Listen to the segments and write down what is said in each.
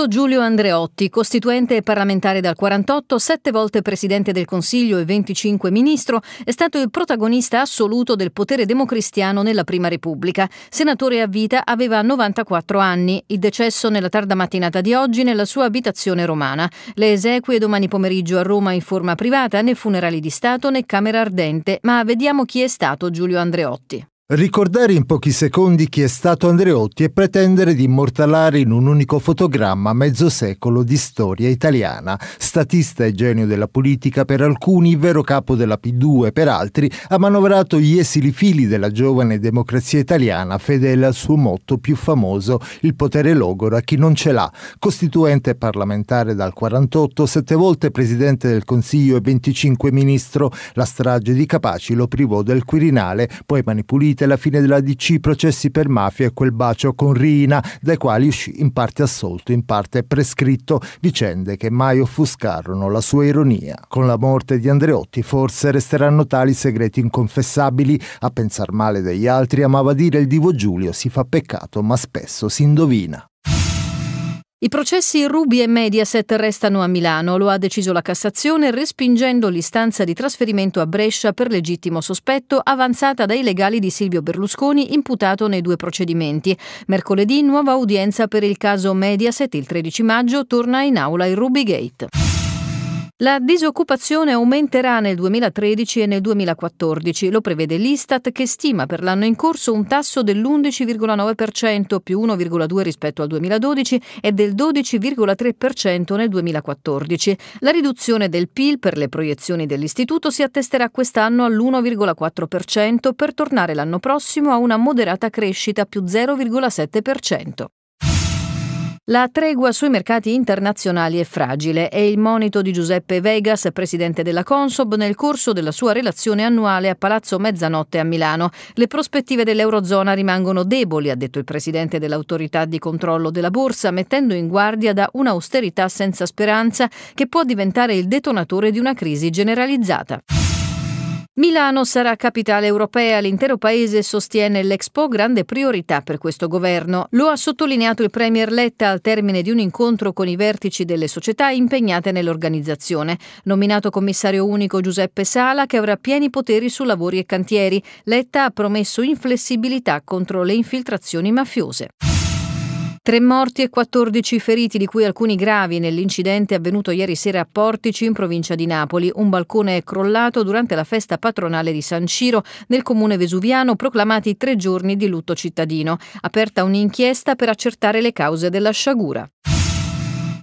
Innanzitutto Giulio Andreotti, costituente e parlamentare dal 48, sette volte presidente del Consiglio e 25 ministro, è stato il protagonista assoluto del potere democristiano nella Prima Repubblica. Senatore a vita, aveva 94 anni. Il decesso nella tarda mattinata di oggi nella sua abitazione romana. Le esequie domani pomeriggio a Roma in forma privata, né funerali di Stato né Camera Ardente, ma vediamo chi è stato Giulio Andreotti. Ricordare in pochi secondi chi è stato Andreotti e pretendere di immortalare in un unico fotogramma mezzo secolo di storia italiana. Statista e genio della politica per alcuni, vero capo della P2 per altri, ha manovrato gli esili fili della giovane democrazia italiana, fedele al suo motto più famoso, il potere logoro a chi non ce l'ha. Costituente parlamentare dal 48, sette volte presidente del Consiglio e 25 ministro, la strage di Capaci lo privò del Quirinale, poi manipolito seguite la fine della DC, processi per mafia e quel bacio con Rina, dai quali uscì in parte assolto, in parte prescritto, vicende che mai offuscarono la sua ironia. Con la morte di Andreotti forse resteranno tali segreti inconfessabili, a pensar male degli altri amava dire il divo Giulio si fa peccato ma spesso si indovina. I processi Ruby e Mediaset restano a Milano, lo ha deciso la Cassazione respingendo l'istanza di trasferimento a Brescia per legittimo sospetto avanzata dai legali di Silvio Berlusconi imputato nei due procedimenti. Mercoledì nuova udienza per il caso Mediaset, il 13 maggio torna in aula il Rubigate. La disoccupazione aumenterà nel 2013 e nel 2014, lo prevede l'Istat che stima per l'anno in corso un tasso dell'11,9% più 1,2 rispetto al 2012 e del 12,3% nel 2014. La riduzione del PIL per le proiezioni dell'istituto si attesterà quest'anno all'1,4% per tornare l'anno prossimo a una moderata crescita più 0,7%. La tregua sui mercati internazionali è fragile, è il monito di Giuseppe Vegas, presidente della Consob, nel corso della sua relazione annuale a Palazzo Mezzanotte a Milano. Le prospettive dell'Eurozona rimangono deboli, ha detto il presidente dell'autorità di controllo della borsa, mettendo in guardia da un'austerità senza speranza che può diventare il detonatore di una crisi generalizzata. Milano sarà capitale europea, l'intero paese sostiene l'Expo grande priorità per questo governo. Lo ha sottolineato il Premier Letta al termine di un incontro con i vertici delle società impegnate nell'organizzazione. Nominato commissario unico Giuseppe Sala che avrà pieni poteri su lavori e cantieri. Letta ha promesso inflessibilità contro le infiltrazioni mafiose. Tre morti e 14 feriti, di cui alcuni gravi, nell'incidente avvenuto ieri sera a Portici, in provincia di Napoli. Un balcone è crollato durante la festa patronale di San Ciro, nel comune vesuviano, proclamati tre giorni di lutto cittadino. Aperta un'inchiesta per accertare le cause della sciagura.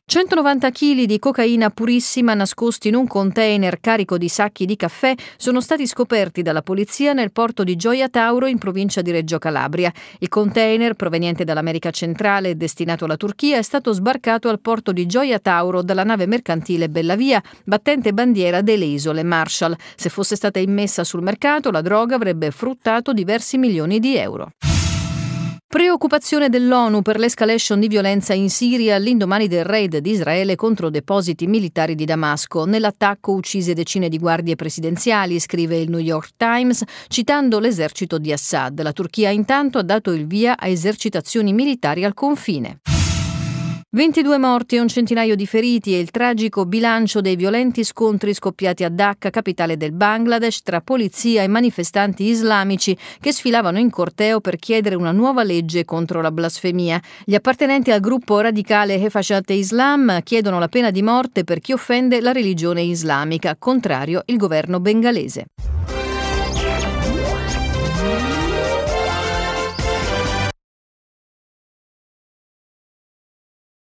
190 kg di cocaina purissima nascosti in un container carico di sacchi di caffè sono stati scoperti dalla polizia nel porto di Gioia Tauro in provincia di Reggio Calabria. Il container, proveniente dall'America centrale e destinato alla Turchia, è stato sbarcato al porto di Gioia Tauro dalla nave mercantile Bellavia, battente bandiera delle isole Marshall. Se fosse stata immessa sul mercato, la droga avrebbe fruttato diversi milioni di euro. Preoccupazione dell'ONU per l'escalation di violenza in Siria all'indomani del raid di Israele contro depositi militari di Damasco. Nell'attacco uccise decine di guardie presidenziali, scrive il New York Times, citando l'esercito di Assad. La Turchia intanto ha dato il via a esercitazioni militari al confine. 22 morti e un centinaio di feriti e il tragico bilancio dei violenti scontri scoppiati a Dhaka, capitale del Bangladesh, tra polizia e manifestanti islamici che sfilavano in corteo per chiedere una nuova legge contro la blasfemia. Gli appartenenti al gruppo radicale Hefashat Islam chiedono la pena di morte per chi offende la religione islamica, contrario il governo bengalese.